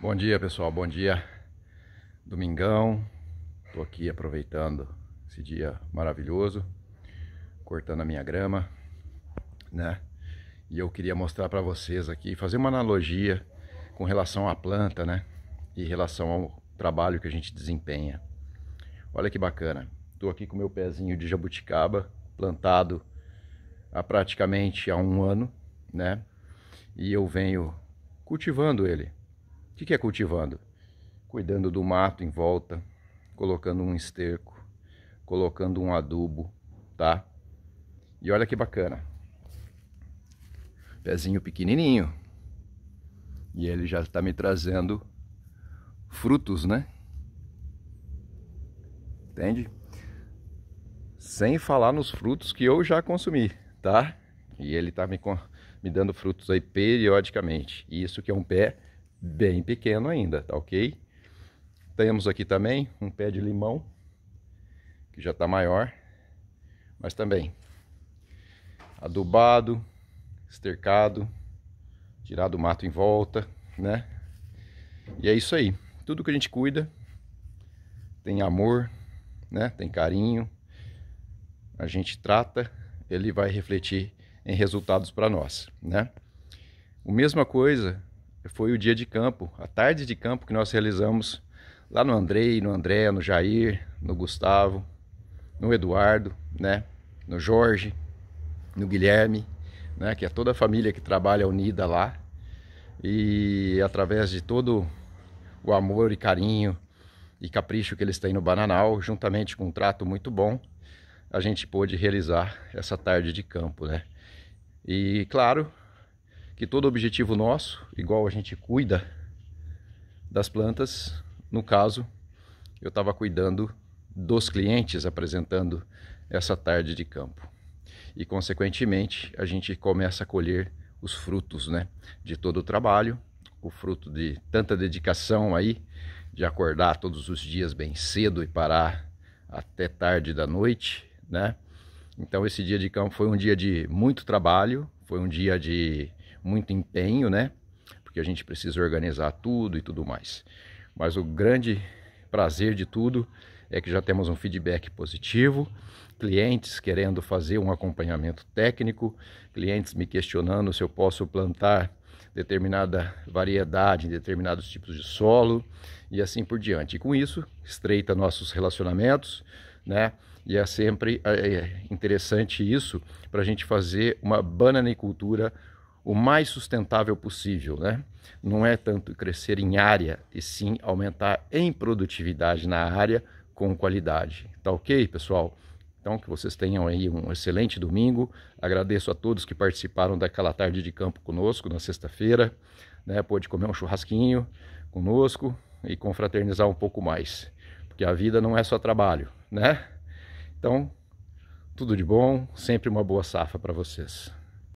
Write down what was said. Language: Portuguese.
Bom dia pessoal, bom dia Domingão Tô aqui aproveitando esse dia maravilhoso Cortando a minha grama Né? E eu queria mostrar para vocês aqui Fazer uma analogia com relação à planta, né? E relação ao trabalho que a gente desempenha Olha que bacana Tô aqui com meu pezinho de jabuticaba Plantado há praticamente há um ano, né? E eu venho cultivando ele o que é cultivando? Cuidando do mato em volta, colocando um esterco, colocando um adubo, tá? E olha que bacana. Pezinho pequenininho. E ele já está me trazendo frutos, né? Entende? Sem falar nos frutos que eu já consumi, tá? E ele está me, me dando frutos aí periodicamente. Isso que é um pé bem pequeno ainda, tá ok? Temos aqui também um pé de limão, que já está maior, mas também adubado, estercado, tirado o mato em volta, né? E é isso aí. Tudo que a gente cuida tem amor, né? Tem carinho. A gente trata, ele vai refletir em resultados para nós, né? O mesma coisa foi o dia de campo, a tarde de campo que nós realizamos lá no Andrei, no André, no Jair, no Gustavo, no Eduardo, né? No Jorge, no Guilherme, né? Que é toda a família que trabalha unida lá. E através de todo o amor e carinho e capricho que eles têm no Bananal, juntamente com um trato muito bom, a gente pôde realizar essa tarde de campo, né? E claro, que todo objetivo nosso, igual a gente cuida das plantas, no caso, eu estava cuidando dos clientes apresentando essa tarde de campo. E consequentemente, a gente começa a colher os frutos, né, de todo o trabalho, o fruto de tanta dedicação aí, de acordar todos os dias bem cedo e parar até tarde da noite, né? Então esse dia de campo foi um dia de muito trabalho, foi um dia de muito empenho, né? Porque a gente precisa organizar tudo e tudo mais. Mas o grande prazer de tudo é que já temos um feedback positivo, clientes querendo fazer um acompanhamento técnico, clientes me questionando se eu posso plantar determinada variedade em determinados tipos de solo e assim por diante. E com isso, estreita nossos relacionamentos, né? E é sempre é, é interessante isso para a gente fazer uma bananicultura o mais sustentável possível, né? Não é tanto crescer em área, e sim aumentar em produtividade na área com qualidade. Tá ok, pessoal? Então, que vocês tenham aí um excelente domingo. Agradeço a todos que participaram daquela tarde de campo conosco na sexta-feira. Né? Pôde comer um churrasquinho conosco e confraternizar um pouco mais. Porque a vida não é só trabalho, né? Então, tudo de bom, sempre uma boa safra para vocês.